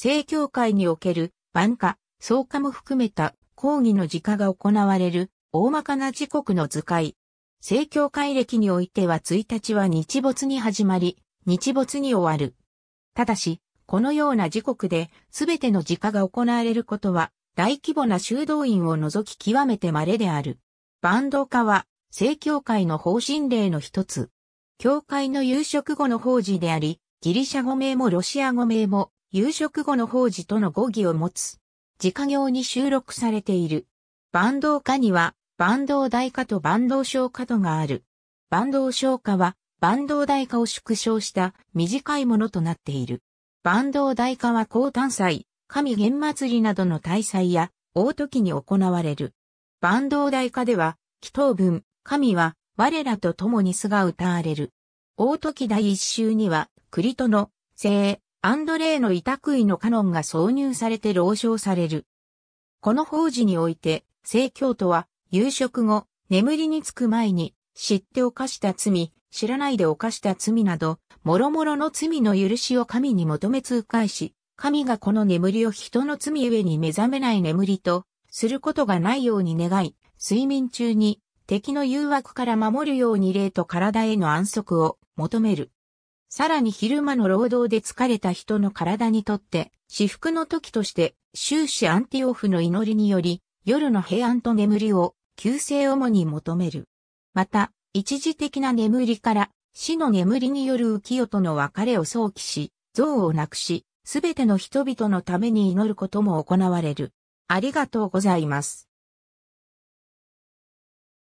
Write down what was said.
正教会における、晩夏、草加も含めた講義の時価が行われる、大まかな時刻の図解。正教会歴においては1日は日没に始まり、日没に終わる。ただし、このような時刻で、全ての時価が行われることは、大規模な修道院を除き極めて稀である。バンド化は、正教会の方針例の一つ。教会の夕食後の法事であり、ギリシャ語名もロシア語名も夕食後の法事との語義を持つ。自家業に収録されている。万道家には、万道大家と万道小家とがある。万道小家は、万道大家を縮小した短いものとなっている。万道大家は高誕祭、神玄祭りなどの大祭や、大時に行われる。万道大家では、祈祷文、神は、我らと共に巣が歌われる。大時第一週には、栗との、聖、アンドレーの委託医のカノンが挿入されて老唱される。この法事において、聖教徒は、夕食後、眠りにつく前に、知って犯した罪、知らないで犯した罪など、諸々の罪の許しを神に求め通会し、神がこの眠りを人の罪ゆえに目覚めない眠りと、することがないように願い、睡眠中に敵の誘惑から守るように霊と体への安息を求める。さらに昼間の労働で疲れた人の体にとって、至福の時として、終始アンティオフの祈りにより、夜の平安と眠りを、救世主に求める。また、一時的な眠りから、死の眠りによる浮世との別れを想起し、像をなくし、すべての人々のために祈ることも行われる。ありがとうございます。